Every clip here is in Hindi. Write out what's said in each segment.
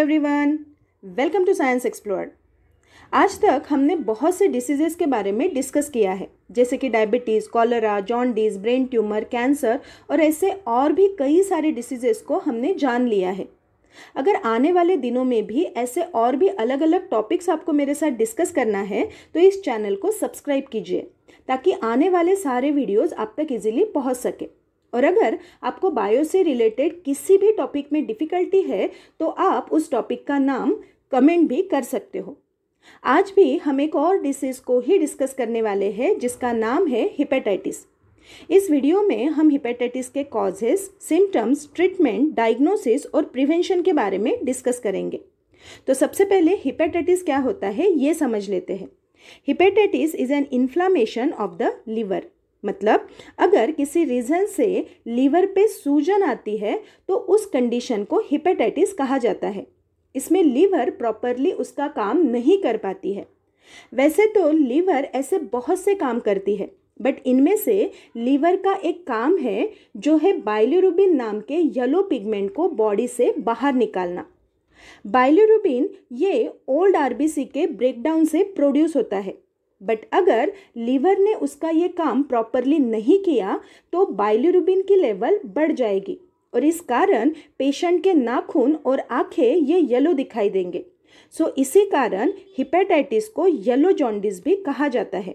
Everyone welcome to science explore आज तक हमने बहुत से डिसीजेज के बारे में डिस्कस किया है जैसे कि diabetes cholera jaundice brain tumour cancer और ऐसे और भी कई सारे डिसीजेस को हमने जान लिया है अगर आने वाले दिनों में भी ऐसे और भी अलग अलग टॉपिक्स आपको मेरे साथ डिस्कस करना है तो इस चैनल को सब्सक्राइब कीजिए ताकि आने वाले सारे वीडियोज़ आप तक इजीली पहुंच सके और अगर आपको बायो से रिलेटेड किसी भी टॉपिक में डिफ़िकल्टी है तो आप उस टॉपिक का नाम कमेंट भी कर सकते हो आज भी हम एक और डिसीज़ को ही डिस्कस करने वाले हैं जिसका नाम है हिपेटाइटिस इस वीडियो में हम हिपेटाइटिस के कॉजेज सिम्टम्स ट्रीटमेंट डायग्नोसिस और प्रिवेंशन के बारे में डिस्कस करेंगे तो सबसे पहले हिपेटाइटिस क्या होता है ये समझ लेते हैं hepatitis is an inflammation of the liver मतलब अगर किसी रीज़न से लीवर पे सूजन आती है तो उस कंडीशन को हिपेटाइटिस कहा जाता है इसमें लीवर प्रॉपरली उसका काम नहीं कर पाती है वैसे तो लीवर ऐसे बहुत से काम करती है बट इनमें से लीवर का एक काम है जो है बाइलोरूबिन नाम के येलो पिगमेंट को बॉडी से बाहर निकालना बाइलोरूबिन ये ओल्ड आरबीसी के ब्रेकडाउन से प्रोड्यूस होता है बट अगर लीवर ने उसका ये काम प्रॉपरली नहीं किया तो बाइलिरुबिन की लेवल बढ़ जाएगी और इस कारण पेशेंट के नाखून और आंखें ये येलो दिखाई देंगे सो so, इसी कारण हिपेटाइटिस को येलो जॉन्डिस भी कहा जाता है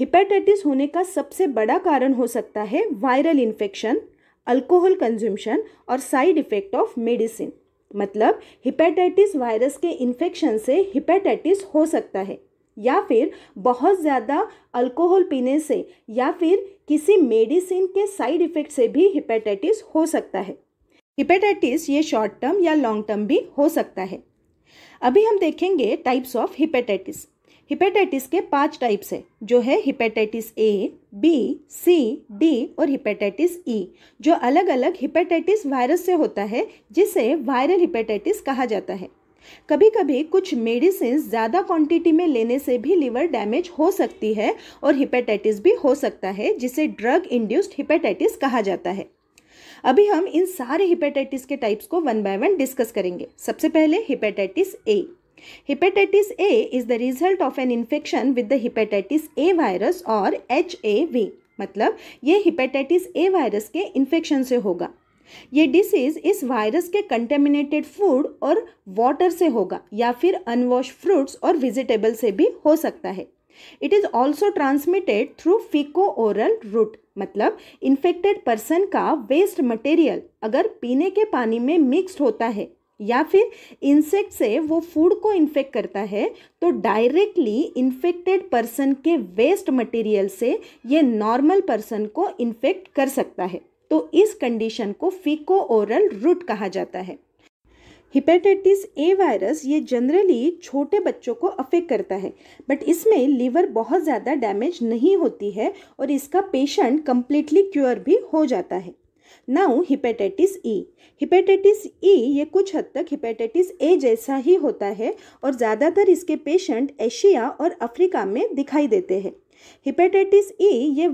हिपेटाइटिस होने का सबसे बड़ा कारण हो सकता है वायरल इन्फेक्शन अल्कोहल कंज्यूम्शन और साइड इफेक्ट ऑफ मेडिसिन मतलब हिपेटाइटिस वायरस के इन्फेक्शन से हिपेटाइटिस हो सकता है या फिर बहुत ज़्यादा अल्कोहल पीने से या फिर किसी मेडिसिन के साइड इफ़ेक्ट से भी हिपेटाइटिस हो सकता है हिपेटाइटिस ये शॉर्ट टर्म या लॉन्ग टर्म भी हो सकता है अभी हम देखेंगे टाइप्स ऑफ हिपेटाइटिस हिपेटाइटिस के पांच टाइप्स है जो है hepatitis A B C D और हिपेटाइटिस ई e, जो अलग अलग हिपेटाइटिस वायरस से होता है जिसे वायरल हिपेटाइटिस कहा जाता है कभी कभी कुछ मेडिसिन ज़्यादा क्वांटिटी में लेने से भी लीवर डैमेज हो सकती है और हिपेटाइटिस भी हो सकता है जिसे ड्रग इंड्यूस्ड हिपेटाइटिस कहा जाता है अभी हम इन सारे हिपेटाइटिस के टाइप्स को वन बाय वन डिस्कस करेंगे सबसे पहले hepatitis A hepatitis A is the result of an infection with the hepatitis A virus और एच ए वी मतलब ये हिपेटाइटिस ए वायरस के इन्फेक्शन से होगा ये डिसीज इस वायरस के कंटेमिनेटेड फूड और वाटर से होगा या फिर अनवॉश फ्रूट्स और वेजिटेबल से भी हो सकता है it is also transmitted through faeco oral route मतलब इन्फेक्टेड पर्सन का वेस्ट मटेरियल अगर पीने के पानी में मिक्सड होता है या फिर इंसेक्ट से वो फूड को इन्फेक्ट करता है तो डायरेक्टली इन्फेक्टेड पर्सन के वेस्ट मटेरियल से ये नॉर्मल पर्सन को इन्फेक्ट कर सकता है तो इस कंडीशन को फीको ओरल रूट कहा जाता है हिपेटाइटिस ए वायरस ये जनरली छोटे बच्चों को अफेक्ट करता है बट इसमें लीवर बहुत ज़्यादा डैमेज नहीं होती है और इसका पेशेंट कम्प्लीटली क्योर भी हो जाता है now hepatitis E hepatitis E ये कुछ हद तक हिपेटाइटिस ए जैसा ही होता है और ज़्यादातर इसके पेशेंट एशिया और अफ्रीका में दिखाई देते हैं हिपेटाइटिस ई e ये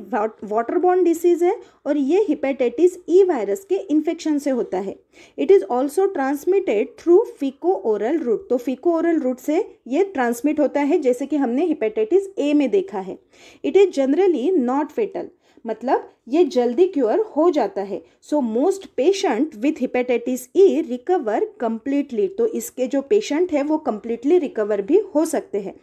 वाटर बॉर्न डिसीज़ है और ये हिपेटाइटिस ई वायरस के इन्फेक्शन से होता है it is also transmitted through faeco oral route तो फीको ओरल रूट से ये ट्रांसमिट होता है जैसे कि हमने हिपेटाइटिस ए में देखा है it is generally not fatal मतलब ये जल्दी क्योर हो जाता है so most patient with hepatitis E recover completely तो इसके जो पेशेंट है वो कम्प्लीटली रिकवर भी हो सकते हैं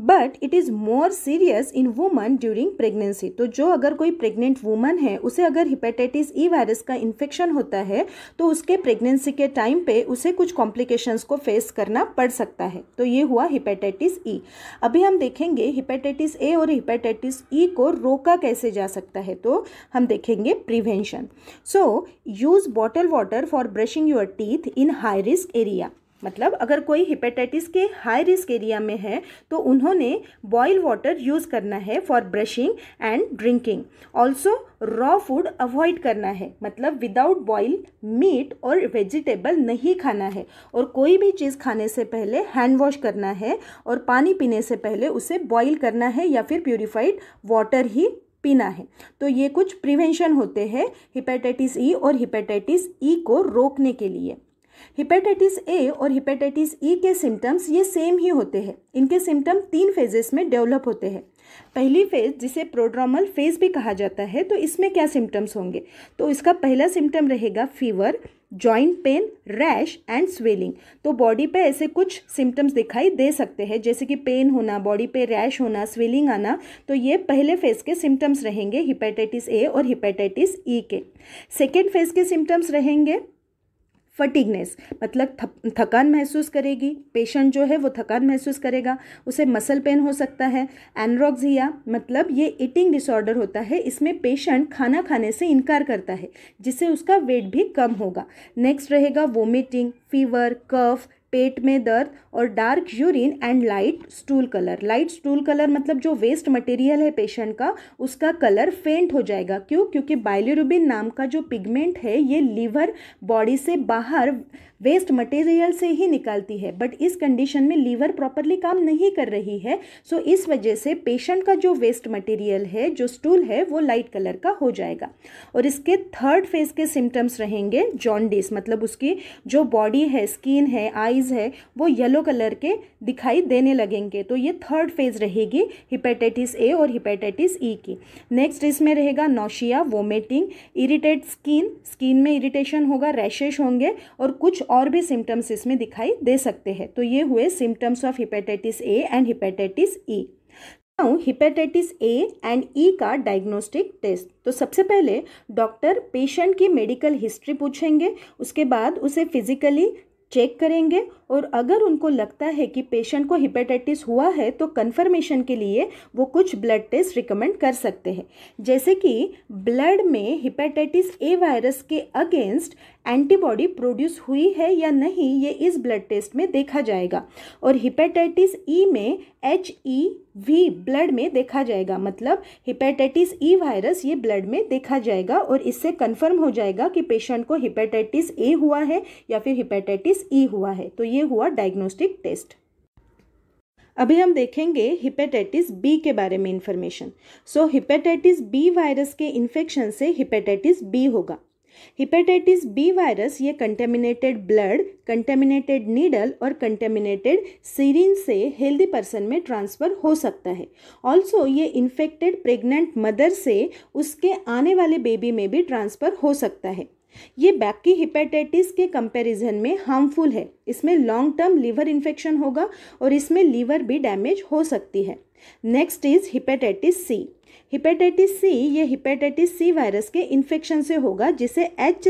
but it is more serious in woman during pregnancy तो जो अगर कोई प्रेग्नेंट वुमन है उसे अगर हिपेटाइटिस ई वायरस का इन्फेक्शन होता है तो उसके प्रेगनेंसी के टाइम पे उसे कुछ कॉम्प्लिकेशंस को फेस करना पड़ सकता है तो ये हुआ हिपेटाइटिस ई e. अभी हम देखेंगे हिपेटाइटिस ए और हिपेटाइटिस ई e को रोका कैसे जा सकता है तो हम देखेंगे prevention so use bottle water for brushing your teeth in high risk area मतलब अगर कोई हिपेटाइटिस के हाई रिस्क एरिया में है तो उन्होंने बॉयल वाटर यूज़ करना है for brushing and drinking also raw food avoid करना है मतलब विदाउट बॉयल मीट और वेजिटेबल नहीं खाना है और कोई भी चीज़ खाने से पहले हैंड वॉश करना है और पानी पीने से पहले उसे बॉयल करना है या फिर प्योरीफाइड वाटर ही पीना है तो ये कुछ प्रिवेंशन होते हैं हिपेटाइटिस ई e और हिपेटाइटिस ई e को रोकने के लिए हिपेटाइटिस ए और हिपेटाइटिस ई e के सिम्टम्स ये सेम ही होते हैं इनके सिम्टम तीन फेजेस में डेवलप होते हैं पहली फेज जिसे प्रोड्रामल फेज भी कहा जाता है तो इसमें क्या सिम्टम्स होंगे तो इसका पहला सिम्टम रहेगा fever joint pain rash and swelling तो बॉडी पे ऐसे कुछ सिम्टम्स दिखाई दे सकते हैं जैसे कि पेन होना बॉडी पे रैश होना स्वेलिंग आना तो ये पहले फेज के सिम्टम्स रहेंगे हिपेटाइटिस ए और हिपेटाइटिस ई e के सेकेंड फेज के सिम्टम्स रहेंगे फटिगनेस मतलब थकान महसूस करेगी पेशेंट जो है वो थकान महसूस करेगा उसे मसल पेन हो सकता है एनरोक्सिया मतलब ये ईटिंग डिसऑर्डर होता है इसमें पेशेंट खाना खाने से इनकार करता है जिससे उसका वेट भी कम होगा नेक्स्ट रहेगा वोमिटिंग फीवर कफ पेट में दर्द और dark urine and light stool colour light stool colour मतलब जो वेस्ट मटेरियल है पेशेंट का उसका कलर फेंट हो जाएगा क्यों क्योंकि बाइलिरुबिन नाम का जो पिगमेंट है ये लीवर बॉडी से बाहर वेस्ट मटेरियल से ही निकालती है बट इस कंडीशन में लीवर प्रॉपरली काम नहीं कर रही है सो so इस वजह से पेशेंट का जो वेस्ट मटेरियल है जो स्टूल है वो लाइट कलर का हो जाएगा और इसके थर्ड फेज के सिम्टम्स रहेंगे जॉन्डिस मतलब उसकी जो बॉडी है स्किन है आइज़ है वो येलो कलर के दिखाई देने लगेंगे तो ये थर्ड फेज रहेगी हिपेटाइटिस ए और हिपेटाइटिस ई e की नेक्स्ट इसमें रहेगा nausea vomiting irritate skin skin में इरिटेशन होगा रैशेस होंगे और कुछ और भी सिम्टम्स इसमें दिखाई दे सकते हैं तो ये हुए symptoms of hepatitis A and hepatitis E hepatitis A and E का डायग्नोस्टिक टेस्ट तो सबसे पहले डॉक्टर पेशेंट की मेडिकल हिस्ट्री पूछेंगे उसके बाद उसे फिजिकली चेक करेंगे और अगर उनको लगता है कि पेशेंट को हिपेटाइटिस हुआ है तो कन्फर्मेशन के लिए वो कुछ ब्लड टेस्ट रिकमेंड कर सकते हैं जैसे कि ब्लड में हिपेटाइटिस ए वायरस के अगेंस्ट एंटीबॉडी प्रोड्यूस हुई है या नहीं ये इस ब्लड टेस्ट में देखा जाएगा और हिपेटाइटिस ई e में एच ई वी ब्लड में देखा जाएगा मतलब हिपेटाइटिस ई वायरस ये ब्लड में देखा जाएगा और इससे कंफर्म हो जाएगा कि पेशेंट को हिपेटाइटिस ए हुआ है या फिर हिपेटाइटिस ई e हुआ है तो ये हुआ डायग्नोस्टिक टेस्ट अभी हम देखेंगे हिपेटाइटिस बी के बारे में information so hepatitis B virus के इन्फेक्शन से हिपेटाइटिस बी होगा हिपेटाइटिस बी वायरस ये कंटेमिनेटेड ब्लड कंटेमिनेटेड नीडल और कंटेमिनेटेड सीरिन से हेल्दी पर्सन में ट्रांसफ़र हो सकता है ऑल्सो ये इन्फेक्टेड प्रेग्नेंट मदर से उसके आने वाले बेबी में भी ट्रांसफ़र हो सकता है ये बाकी हिपेटाइटिस के कंपैरिजन में हार्मफुल है इसमें लॉन्ग टर्म लीवर इन्फेक्शन होगा और इसमें लीवर भी डैमेज हो सकती है next is hepatitis C hepatitis C ये हिपेटाइटिस सी वायरस के इन्फेक्शन से होगा जिसे एच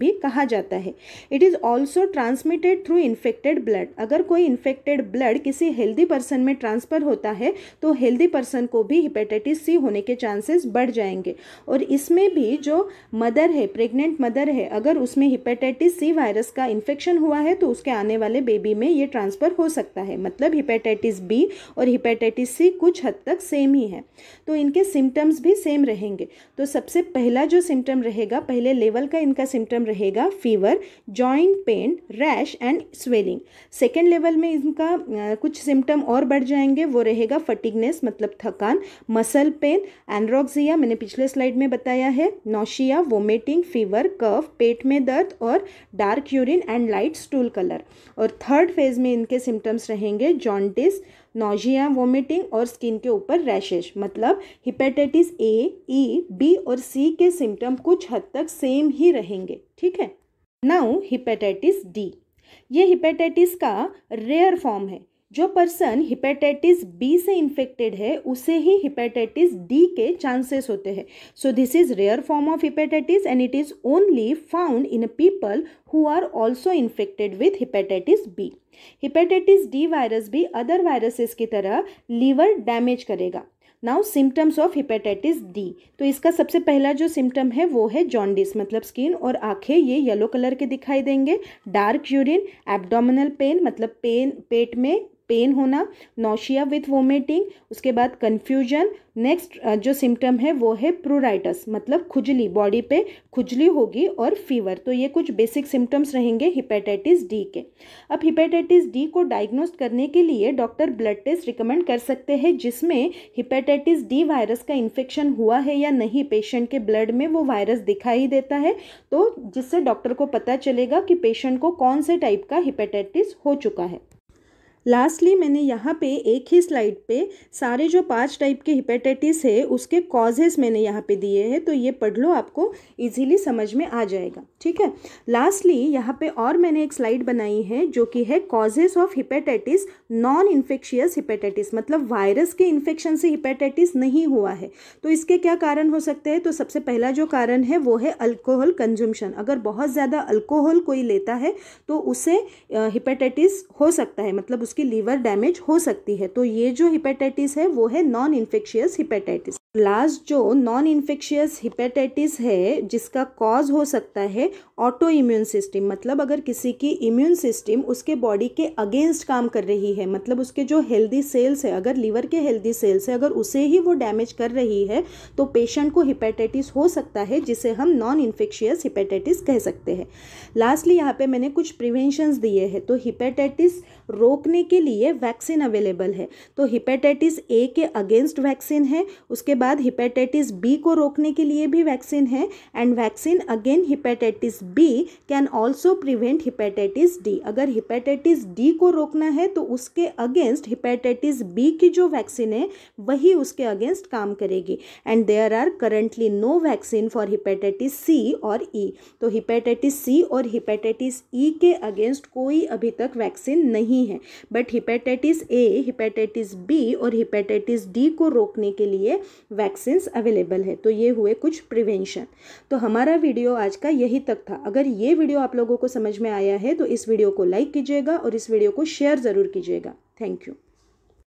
भी कहा जाता है it is also transmitted through infected blood अगर कोई इन्फेक्टेड ब्लड किसी हेल्दी पर्सन में ट्रांसफ़र होता है तो हेल्दी पर्सन को भी हिपेटाइटिस सी होने के चांसेस बढ़ जाएंगे और इसमें भी जो मदर है प्रेग्नेंट मदर है अगर उसमें हिपेटाइटिस सी वायरस का इन्फेक्शन हुआ है तो उसके आने वाले बेबी में ये ट्रांसफ़र हो सकता है मतलब हिपेटाइटिस बी और हिपेटाइटिस सी कुछ हद तक सेम ही है तो इनके सिम्टम्स भी सेम रहेंगे तो सबसे पहला जो सिम्टम रहेगा पहले लेवल का इनका सिम्टम रहेगा fever joint pain rash and swelling second level में इनका कुछ सिम्टम और बढ़ जाएंगे वो रहेगा फटिगनेस मतलब थकान मसल पेन एनरोक्सिया मैंने पिछले स्लाइड में बताया है नौशिया वोमिटिंग फीवर कफ पेट में दर्द और dark urine and light stool colour और थर्ड फेज में इनके सिम्टम्स रहेंगे जॉन्टिस नोजिया वोमिटिंग और स्किन के ऊपर रैशेज मतलब हिपेटाइटिस ए ई बी और सी के सिम्टम कुछ हद तक सेम ही रहेंगे ठीक है नाउ हिपेटाइटिस डी ये हिपेटाइटिस का रेयर फॉर्म है जो पर्सन हिपेटाइटिस बी से इन्फेक्टेड है उसे ही हिपेटाइटिस डी के चांसेस होते हैं so this is rare form of hepatitis and it is only found in people who are also infected with hepatitis B hepatitis D virus भी अदर वायरसेस की तरह लीवर डैमेज करेगा now symptoms of hepatitis D तो इसका सबसे पहला जो सिम्टम है वो है जॉन्डिस मतलब स्किन और आंखें ये येलो कलर के दिखाई देंगे डार्क यूरिन एब्डोमिनल पेन मतलब पेन पेट में पेन होना नोशिया विथ वोमिटिंग उसके बाद कन्फ्यूजन नेक्स्ट जो सिम्टम है वो है प्रोराइटस मतलब खुजली बॉडी पे खुजली होगी और फीवर तो ये कुछ बेसिक सिम्टम्स रहेंगे हिपेटाइटिस डी के अब हिपेटाइटिस डी को डायग्नोस करने के लिए डॉक्टर ब्लड टेस्ट रिकमेंड कर सकते हैं जिसमें हिपेटाइटिस डी वायरस का इन्फेक्शन हुआ है या नहीं पेशेंट के ब्लड में वो वायरस दिखाई देता है तो जिससे डॉक्टर को पता चलेगा कि पेशेंट को कौन से टाइप का हिपेटाइटिस हो चुका है लास्टली मैंने यहाँ पे एक ही स्लाइड पे सारे जो पांच टाइप के हिपेटाइटिस है उसके कॉजेज़ मैंने यहाँ पे दिए हैं तो ये पढ़ लो आपको इजीली समझ में आ जाएगा ठीक है लास्टली यहाँ पे और मैंने एक स्लाइड बनाई है जो कि है causes of hepatitis non infectious hepatitis मतलब वायरस के इन्फेक्शन से हिपेटाइटिस नहीं हुआ है तो इसके क्या कारण हो सकते हैं तो सबसे पहला जो कारण है वो है अल्कोहल कंज्यूमशन अगर बहुत ज़्यादा अल्कोहल कोई लेता है तो उसे हिपेटाइटिस हो सकता है मतलब उसकी लीवर डैमेज हो सकती है तो ये जो हिपेटाइटिस है वो है नॉन इन्फेक्शियस हिपेटाइटिस लास्ट जो नॉन इन्फेक्शियस हिपेटाइटिस है जिसका कॉज हो सकता है ऑटो इम्यून सिस्टम मतलब अगर किसी की इम्यून सिस्टम उसके बॉडी के अगेंस्ट काम कर रही है मतलब उसके जो हेल्दी सेल्स है अगर लीवर के हेल्दी सेल्स है अगर उसे ही वो डैमेज कर रही है तो पेशेंट को हिपेटाइटिस हो सकता है जिसे हम नॉन इन्फेक्शियस हिपेटाइटिस कह सकते हैं लास्टली यहाँ पे मैंने कुछ प्रिवेंशंस दिए हैं तो हिपेटाइटिस रोकने करने के लिए वैक्सीन अवेलेबल है तो हिपेटाइटिस ए के अगेंस्ट वैक्सीन है उसके बाद हिपेटाइटिस बी को रोकने के लिए भी वैक्सीन है and vaccine again hepatitis B can also prevent hepatitis D अगर हिपेटाइटिस डी को रोकना है तो उसके अगेंस्ट हिपेटाइटिस बी की जो वैक्सीन है वही उसके अगेंस्ट काम करेगी and there are currently no vaccine for hepatitis C और ई e. तो हिपेटाइटिस सी और हिपेटाइटिस ई e के अगेंस्ट कोई अभी तक वैक्सीन नहीं है but hepatitis A hepatitis B और हिपेटाइटिस डी को रोकने के लिए वैक्सीन्स अवेलेबल है तो ये हुए कुछ प्रिवेंशन तो हमारा वीडियो आज का यही तक था अगर ये वीडियो आप लोगों को समझ में आया है तो इस वीडियो को लाइक कीजिएगा और इस वीडियो को शेयर ज़रूर कीजिएगा थैंक यू